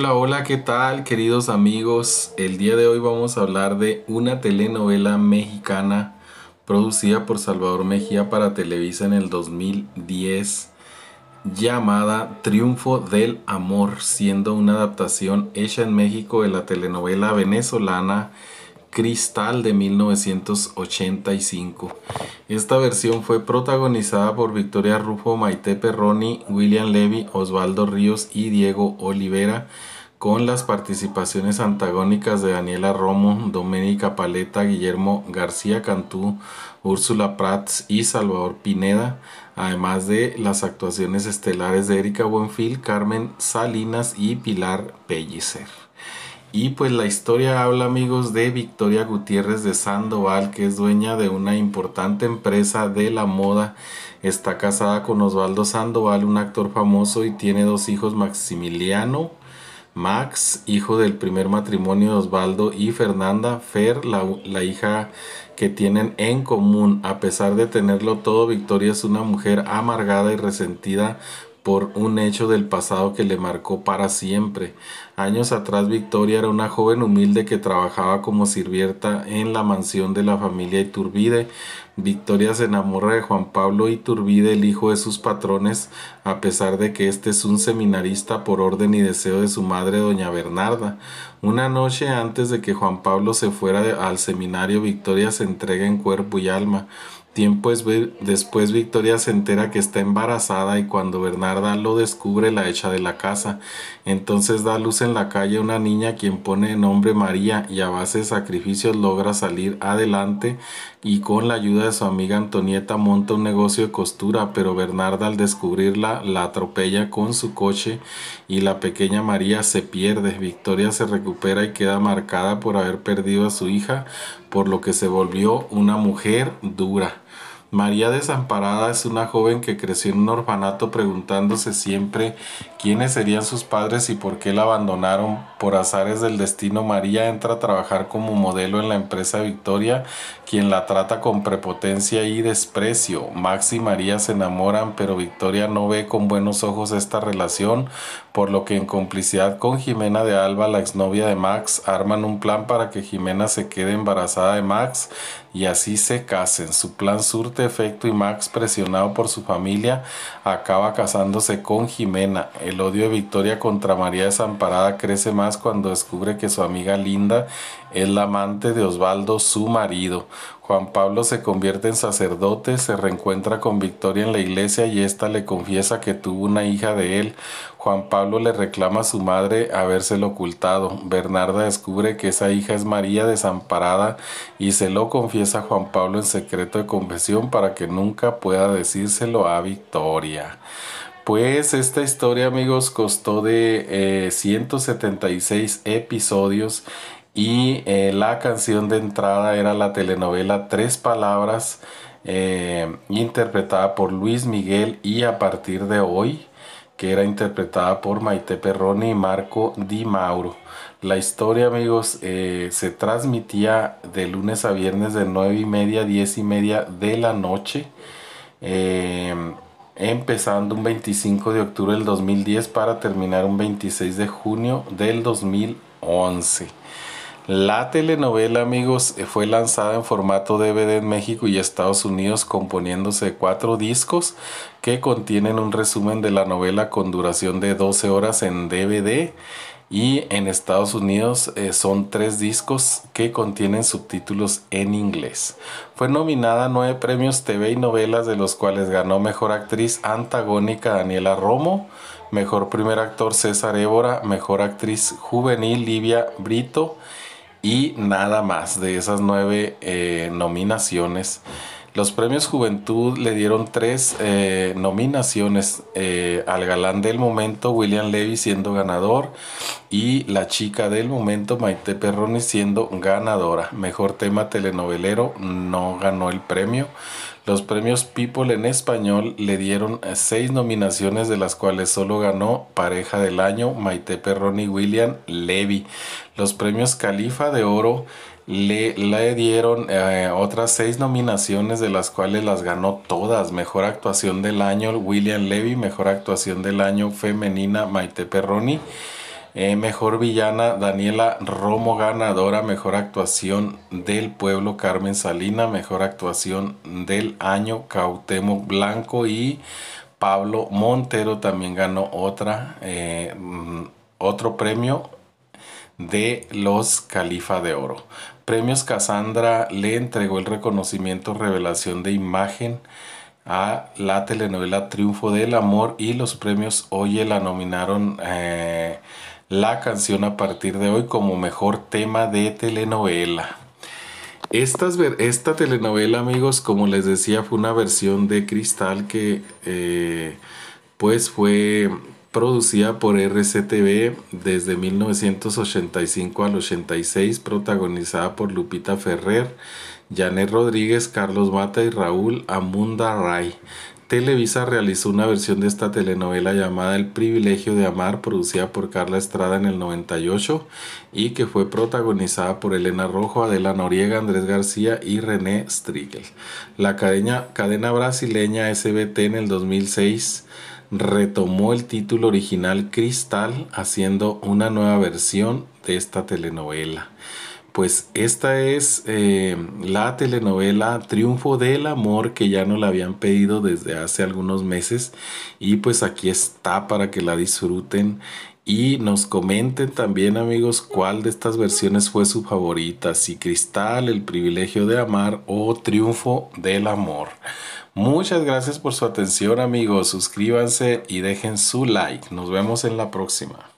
Hola, hola, ¿qué tal queridos amigos? El día de hoy vamos a hablar de una telenovela mexicana producida por Salvador Mejía para Televisa en el 2010 llamada Triunfo del Amor, siendo una adaptación hecha en México de la telenovela venezolana Cristal de 1985. Esta versión fue protagonizada por Victoria Rufo, Maite Perroni, William Levy, Osvaldo Ríos y Diego Olivera, con las participaciones antagónicas de Daniela Romo, Doménica Paleta, Guillermo García Cantú, Úrsula Prats y Salvador Pineda, además de las actuaciones estelares de Erika Buenfil, Carmen Salinas y Pilar Pellicer. Y pues la historia habla amigos de Victoria Gutiérrez de Sandoval, que es dueña de una importante empresa de la moda. Está casada con Osvaldo Sandoval, un actor famoso, y tiene dos hijos, Maximiliano, Max, hijo del primer matrimonio de Osvaldo, y Fernanda Fer, la, la hija que tienen en común. A pesar de tenerlo todo, Victoria es una mujer amargada y resentida por un hecho del pasado que le marcó para siempre. Años atrás Victoria era una joven humilde que trabajaba como sirvienta en la mansión de la familia Iturbide. Victoria se enamora de Juan Pablo Iturbide, el hijo de sus patrones, a pesar de que este es un seminarista por orden y deseo de su madre doña Bernarda. Una noche antes de que Juan Pablo se fuera al seminario, Victoria se entrega en cuerpo y alma. Tiempo después Victoria se entera que está embarazada y cuando Bernarda lo descubre la echa de la casa. Entonces da luz en la calle a una niña quien pone nombre María y a base de sacrificios logra salir adelante y con la ayuda de su amiga Antonieta monta un negocio de costura, pero Bernarda al descubrirla la atropella con su coche y la pequeña María se pierde. Victoria se recupera y queda marcada por haber perdido a su hija, por lo que se volvió una mujer dura. María Desamparada es una joven que creció en un orfanato preguntándose siempre quiénes serían sus padres y por qué la abandonaron. Por azares del destino, María entra a trabajar como modelo en la empresa Victoria, quien la trata con prepotencia y desprecio. Max y María se enamoran, pero Victoria no ve con buenos ojos esta relación, por lo que en complicidad con Jimena de Alba, la exnovia de Max, arman un plan para que Jimena se quede embarazada de Max y así se casen. Su plan surte efecto y Max, presionado por su familia, acaba casándose con Jimena. El odio de Victoria contra María Desamparada crece más cuando descubre que su amiga Linda es la amante de Osvaldo, su marido. Juan Pablo se convierte en sacerdote, se reencuentra con Victoria en la iglesia y ésta le confiesa que tuvo una hija de él. Juan Pablo le reclama a su madre habérselo ocultado. Bernarda descubre que esa hija es María desamparada y se lo confiesa a Juan Pablo en secreto de confesión para que nunca pueda decírselo a Victoria. Pues esta historia amigos costó de 176 eh, episodios y eh, la canción de entrada era la telenovela Tres Palabras, eh, interpretada por Luis Miguel y a partir de hoy, que era interpretada por Maite Perroni y Marco Di Mauro. La historia, amigos, eh, se transmitía de lunes a viernes de 9 y media a 10 y media de la noche empezando un 25 de octubre del 2010 para terminar un 26 de junio del 2011. La telenovela, amigos, eh, fue lanzada en formato DVD en México y Estados Unidos, componiéndose de cuatro discos que contienen un resumen de la novela con duración de 12 horas en DVD. Y en Estados Unidos eh, son tres discos que contienen subtítulos en inglés. Fue nominada a nueve premios TV y novelas, de los cuales ganó Mejor Actriz Antagónica Daniela Romo, Mejor Primer Actor César Évora, Mejor Actriz Juvenil Livia Brito y nada más de esas nueve eh, nominaciones. Los premios Juventud le dieron tres eh, nominaciones eh, al galán del momento, William Levy siendo ganador y la chica del momento, Maite Perroni siendo ganadora. Mejor tema telenovelero, no ganó el premio. Los premios People en español le dieron seis nominaciones, de las cuales solo ganó Pareja del Año Maite Perroni William Levy. Los premios Califa de Oro le, dieron eh, otras seis nominaciones, de las cuales las ganó todas. Mejor actuación del año William Levy, mejor actuación del año femenina Maite Perroni. Eh, mejor villana, Daniela Romo, ganadora. Mejor actuación del pueblo, Carmen Salina. Mejor actuación del año, Cautemo Blanco. Y Pablo Montero también ganó otra, eh, mm, otro premio de los Califa de Oro. Premios Casandra le entregó el reconocimiento Revelación de Imagen a la telenovela Triunfo del Amor y los premios Oye la nominaron. Eh, la canción a partir de hoy como mejor tema de telenovela. esta telenovela, amigos, como les decía, fue una versión de Cristal que eh, pues fue producida por RCTV desde 1985 al 86, protagonizada por Lupita Ferrer, Janet Rodríguez, Carlos Mata y Raúl Amunda Ray. Televisa realizó una versión de esta telenovela llamada El privilegio de amar, producida por Carla Estrada en el 98 y que fue protagonizada por Elena Rojo, Adela Noriega, Andrés García y René Strigel. La cadena, cadena brasileña SBT en el 2006 retomó el título original Cristal haciendo una nueva versión de esta telenovela pues esta es eh, la telenovela Triunfo del Amor que ya no la habían pedido desde hace algunos meses y pues aquí está para que la disfruten y nos comenten también amigos cuál de estas versiones fue su favorita, si Cristal, El privilegio de amar o Triunfo del Amor. Muchas gracias por su atención amigos, suscríbanse y dejen su like. Nos vemos en la próxima.